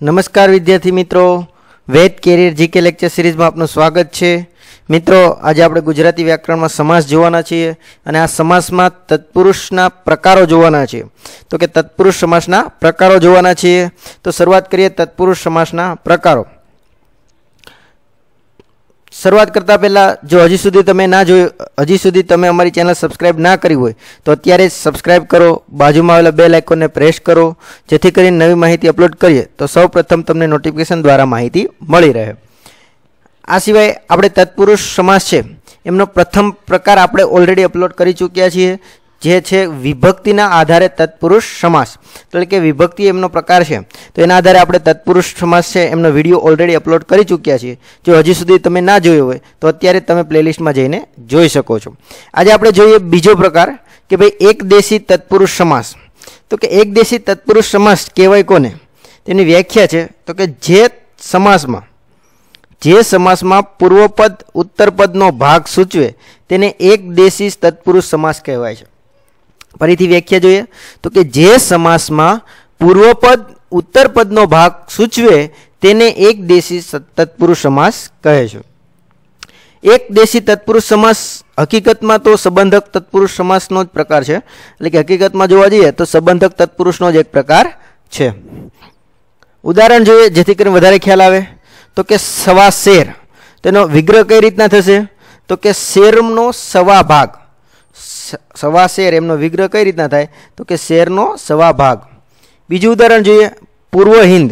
નમસ્કાર વિદ્યાર્થી મિત્રો વેદ કેરિયર જીકે લેક્ચર સિરીઝમાં આપનું સ્વાગત છે મિત્રો આજે આપણે ગુજરાતી વ્યાકરણમાં સમાસ જોવાના છીએ અને આ સમાસમાં તત્પુરુષના પ્રકારો જોવાના છે તો કે તત્પુરુષ સમાસના પ્રકારો જોવાના છીએ તો શરૂઆત કરીએ તત્પુરુષ સમાસના પ્રકારો શરૂઆત કરતા પહેલા જો હજી સુધી તમે ના જો હજી સુધી તમે અમારી ચેનલ સબ્સ્ક્રાઇબ ના કરી હોય તો અત્યારે સબ્સ્ક્રાઇબ કરો बाजूમાં આવેલો બેલ આઇકન ને પ્રેસ કરો જેથી કરીને નવી માહિતી અપલોડ કરીએ તો સૌપ્રથમ તમને નોટિફિકેશન દ્વારા માહિતી મળી રહે આ સિવાય આપણે તત્પુરુષ સમાસ છે એમનો પ્રથમ પ્રકાર આપણે ઓલરેડી અપલોડ કરી ચૂક્યા છીએ જે છે વિભક્તિના આધારે તત્પુરુષ સમાસ એટલે કે વિભક્તિ એમનો પ્રકાર છે તો એના આધારે આપણે તત્પુરુષ સમાસ છે એમનો વિડિયો ઓલરેડી અપલોડ કરી ચૂક્યા છે જો હજી સુધી તમે ના જોયો હોય તો અત્યારે તમે પ્લેલિસ્ટ માં જઈને જોઈ શકો છો આજે આપણે જોઈએ બીજો પ્રકાર કે ભાઈ એક દેશી તત્પુરુષ સમાસ તો કે એક દેશી તત્પુરુષ સમાસ કહેવાય કોને તેની વ્યાખ્યા છે તો કે જે સમાસમાં જે સમાસમાં પૂર્વપદ ઉત્તરપદનો ભાગ સૂચવે તેને એક દેશી તત્પુરુષ સમાસ કહેવાય છે పరితి విఖ్యా જોઈએ તો કે જે સમાસ માં પૂર્વ પદ ઉત્તર પદ નો ભાગ સૂચવે તેને એક દેશી તતપુરુ સમાસ કહે જો એક દેશી તતપુરુ સમાસ હકીકત માં તો સંબંધક તતપુરુ સમાસ નો જ પ્રકાર છે એટલે કે હકીકત માં જોવા જોઈએ તો સંબંધક તતપુરુ નો જ એક પ્રકાર છે ઉદાહરણ જોઈએ જેથી કરીને વધારે ખ્યાલ આવે તો કે સવા શેર તેનો વિગ્રહ કઈ રીતના થશે તો કે શેર નો સવા ભાગ सवा शेर એમનો વિગ્રહ કઈ રીત ના થાય તો કે शेर નો સવા ભાગ બીજું ઉદાહરણ જોઈએ પૂર્વ હિંદ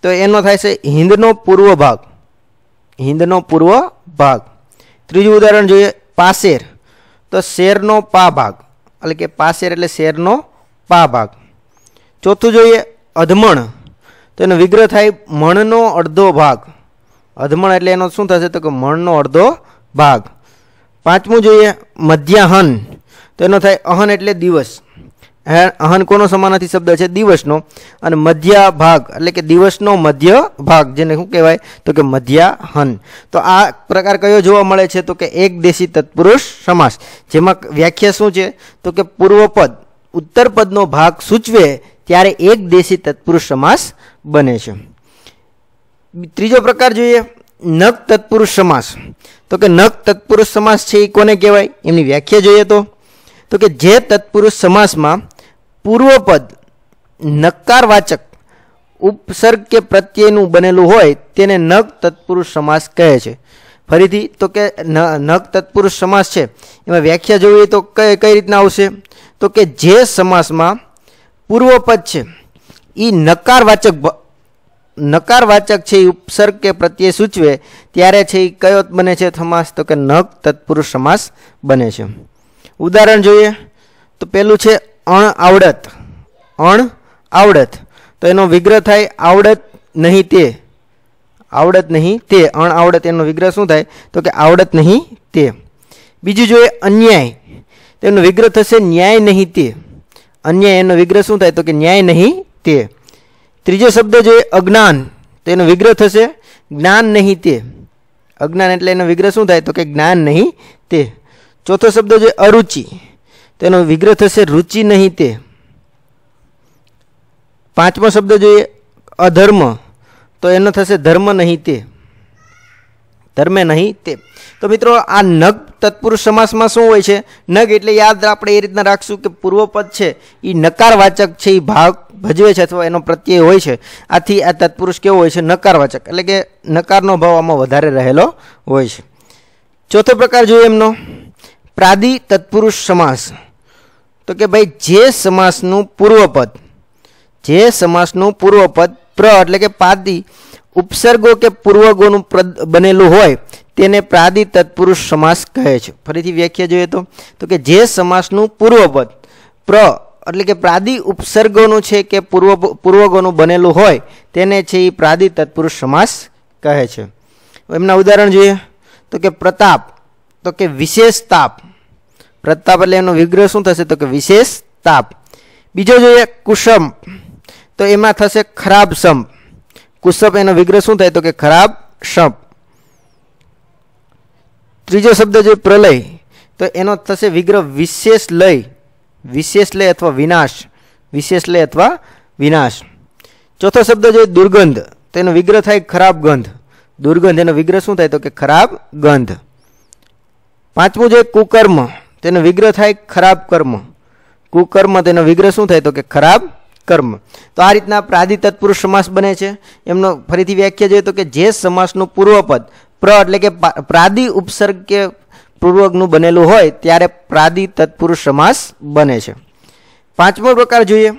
તો એનો થાય છે હિંદ નો પૂર્વ ભાગ હિંદ નો પૂર્વ ભાગ ત્રીજું ઉદાહરણ જોઈએ પા શેર તો शेर નો પા ભાગ એટલે કે પા શેર એટલે शेर નો પા ભાગ ચોથું જોઈએ અધમણ તો એનો વિગ્રહ થાય મણ નો અડધો ભાગ અધમણ એટલે એનો શું થાય છે તો કે મણ નો અડધો ભાગ પાંચમું જોઈએ મધ્યાહન તો એનો થાય અહન એટલે દિવસ અહન કોનો સમાનાથી શબ્દ છે દિવસનો અને મધ્ય ભાગ એટલે કે દિવસનો મધ્ય ભાગ જેને હું કહેવાય તો કે મધ્યાહન તો આ પ્રકાર કયો જોવા મળે છે તો કે એક દેશી તત્પુરુષ સમાસ જેમાં વ્યાખ્યા શું છે તો કે પૂર્વ પદ ઉત્તર પદનો ભાગ સૂચવે ત્યારે એક દેશી તત્પુરુષ સમાસ બને છે ત્રીજો પ્રકાર જોઈએ नक्ततपुरुष समास तो के नक्ततपुरुष समास छे इ कोने केवाय इनी व्याख्या જોઈએ તો તો કે જે તતપુરુષ समास માં પૂર્વ પદ નક્કારવાચક ઉપસર્ગ કે પ્રત્યય નું બનેલું હોય તેને નક તતપુરુષ समास કહે છે ફરીથી તો કે નક તતપુરુષ समास छे એમાં વ્યાખ્યા જોઈએ તો કઈ કઈ રીતના આવશે તો કે જે समास માં પૂર્વ પદ છે ઈ નક્કારવાચક નકારવાચક છે એ ઉપસર્ગ કે પ્રત્યે સૂચવે ત્યારે છે એ કયો બને છે સમાસ તો કે નક તત્પુરુષ સમાસ બને છે ઉદાહરણ જોઈએ તો પેલું છે અણ આવડત અણ આવડત તો એનો વિગ્રહ થાય આવડત નહીં તે આવડત નહીં તે અણ આવડત એનો વિગ્રહ શું થાય તો કે આવડત નહીં તે બીજું જોઈએ અન્યાય તેનો વિગ્રહ થશે ન્યાય નહીં તે અન્યાય એનો વિગ્રહ શું થાય તો કે ન્યાય નહીં તે ત્રીજો શબ્દ જે અજ્ઞાન તો એનો વિગ્રહ થશે જ્ઞાન નહીં તે અજ્ઞાન એટલે એનો વિગ્રહ શું થાય તો કે જ્ઞાન નહીં તે ચોથો શબ્દ જે અરુચિ તેનો વિગ્રહ થશે રુચિ નહીં તે પાંચમો શબ્દ જોઈએ અધર્મ તો એનો થશે ધર્મ નહીં તે ધર્મે નહીં તે તો મિત્રો આ નગ તત્પુરુષ સમાસમાં શું હોય છે નક એટલે યાદ રાખજો આપણે એ રીત ના રાખશું કે પૂર્વ પદ છે ઈ નકારવાચક છે ઈ ભાવ ભજવે છે અથવા એનો પ્રત્યય હોય છે આથી આ તત્પુરુષ કેવો હોય છે નકારવાચક એટલે કે નકારનો ભાવ amo વધારે રહેલો હોય છે ચોથો પ્રકાર જોઈએ એમનો પ્રાદી તત્પુરુષ સમાસ તો કે ભાઈ જે સમાસનું પૂર્વ પદ જે સમાસનું પૂર્વ પદ પ્ર એટલે કે પાદી ઉપસર્ગો કે પૂર્વગુણુ બનેલું હોય તેને પ્રાદિ તત્પુરુષ સમાસ કહે છે ફરીથી વ્યાખ્યા જોઈએ તો તો કે જે સમાસનું પૂર્વપદ પ્ર એટલે કે પ્રાદિ ઉપસર્ગોનું છે કે પૂર્વ પૂર્વગોનું બનેલું હોય તેને છે એ પ્રાદિ તત્પુરુષ સમાસ કહે છે એમના ઉદાહરણ જોઈએ તો કે પ્રતાપ તો કે વિશેષ તાપ પ્રતાપ એટલે એનો વિગ્રહ શું થશે તો કે વિશેષ તાપ બીજો જોઈએ કુસમ તો એમાં થશે ખરાબ સંપ કુસપ એનો વિગ્રહ શું થાય તો કે ખરાબ સંપ ત્રીજો શબ્દ છે પ્રલય તો એનો થશે વિગ્રહ વિશેષ લય વિશેષ લય અથવા વિનાશ વિશેષ લય અથવા વિનાશ ચોથો શબ્દ છે દુર્ગંધ તો એનો વિગ્રહ થાય ખરાબ ગંધ દુર્ગંધ એનો વિગ્રહ શું થાય તો કે ખરાબ ગંધ પાંચમું છે કુકર્મ તેનો વિગ્રહ થાય ખરાબ કર્મ કુકર્મ તેનો વિગ્રહ શું થાય તો કે ખરાબ કર્મ તો આ રીતના પ્રાદિ તત્પુરુષ સમાસ બને છે એમનો ફરીથી વ્યાખ્યા જોઈએ તો કે જે સમાસનું પૂર્વપદ પ્ર એટલે કે પ્રાદી ઉપસર્ગ કે પૂર્વગણુ બનેલો હોય ત્યારે પ્રાદી તત્પુરુષ સમાસ બને છે પાંચમો પ્રકાર જોઈએ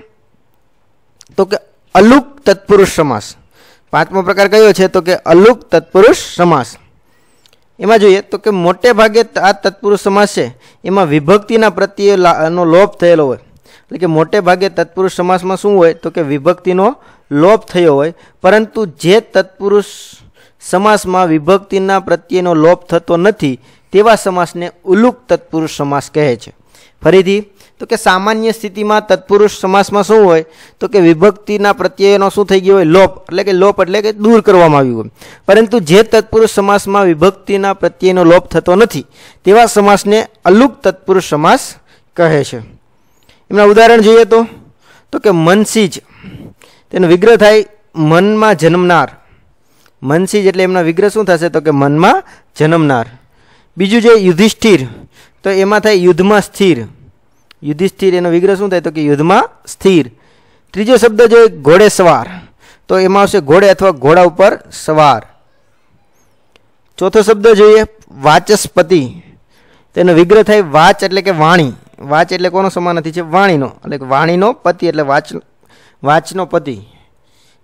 તો કે અલુક તત્પુરુષ સમાસ પાંચમો પ્રકાર કયો છે તો કે અલુક તત્પુરુષ સમાસ એમાં જોઈએ તો કે મોટા ભાગે આ તત્પુરુષ સમાસ છે એમાં વિભક્તિના પ્રત્યયનો લોપ થયેલો હોય એટલે કે મોટા ભાગે તત્પુરુષ સમાસમાં શું હોય તો કે વિભક્તિનો લોપ થયો હોય પરંતુ જે તત્પુરુષ समास मां विभक्ति ना प्रत्यय नो लोप થતો નથી તેવા સમાસ ને અલુક તત્પુરુષ સમાસ કહે છે ફરીથી તો કે સામાન્ય સ્થિતિ માં તત્પુરુષ સમાસ માં શું હોય તો કે विभक्ति ના प्रत्यय નો શું થઈ ગયો હોય લોપ એટલે કે લોપ એટલે કે દૂર કરવામાં આવ્યો પરંતુ જે તત્પુરુષ સમાસ માં विभक्ति ના प्रत्यय નો લોપ થતો નથી તેવા સમાસ ને અલુક તત્પુરુષ સમાસ કહે છે એમાં ઉદાહરણ જોઈએ તો તો કે મનસીજ તેનો વિગ્રહ થાય મન માં જન્મનાર मनसीज એટલે એમાં વિગ્રહ શું થશે તો કે મનમાં જન્મનાર બીજો જે યુધિષ્ઠિર તો એમાં થાય યુદ્ધમાં સ્થિર યુધિષ્ઠિર એનો વિગ્રહ શું થાય તો કે યુદ્ધમાં સ્થિર ત્રીજો શબ્દ જોઈએ ઘોડેસવાર તો એમાં હશે ઘોડે અથવા ઘોડા ઉપર સવાર ચોથો શબ્દ જોઈએ વાચસ્પતિ તેનો વિગ્રહ થાય વાચ એટલે કે વાણી વાચ એટલે કોનો સમાનાથી છે વાણીનો એટલે કે વાણીનો પતિ એટલે વાચ વાચનો પતિ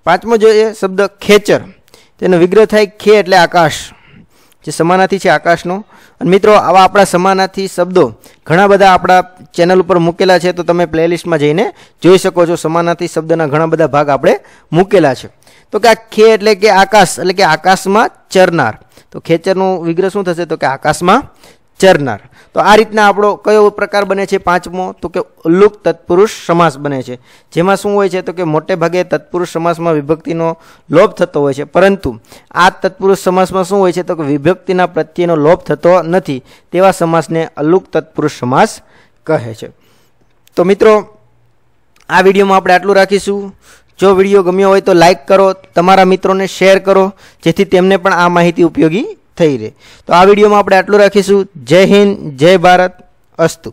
પાંચમો જોઈએ શબ્દ ખેચર તેનો વિગ્રહ થાય ખ એટલે આકાશ જે સમાનાથી છે આકાશનો અને મિત્રો આવા આપણા સમાનાથી શબ્દો ઘણા બધા આપણા ચેનલ ઉપર મૂકેલા છે તો તમે પ્લે લિસ્ટ માં જઈને જોઈ શકો છો સમાનાથી શબ્દના ઘણા બધા ભાગ આપણે મૂકેલા છે તો કે આ ખ એટલે કે આકાશ એટલે કે આકાશમાં ચરનાર તો ખ ચરનો વિગ્રહ શું થશે તો કે આકાશમાં ચરનાર તો આ રીતના આપણો કયો પ્રકાર બને છે પાંચમો તો કે લુપ તત્પુરુષ સમાસ બને છે જેમાં શું હોય છે તો કે મોટે ભાગે તત્પુરુષ સમાસમાં વિભક્તિનો લોભ થતો હોય છે પરંતુ આ તત્પુરુષ સમાસમાં શું હોય છે તો કે વિભક્તિના પ્રત્યેનો લોભ થતો નથી તેવા સમાસને અલુક તત્પુરુષ સમાસ કહે છે તો મિત્રો આ વિડીયોમાં આપણે આટલું રાખીશું જો વિડીયો ગમ્યો હોય તો લાઇક કરો તમારા મિત્રોને શેર કરો જેથી તેમને પણ આ માહિતી ઉપયોગી थे रे तो આ વિડિયો માં આપણે આટલું રાખીશું જય હિન્દ જય ભારત અસ્તુ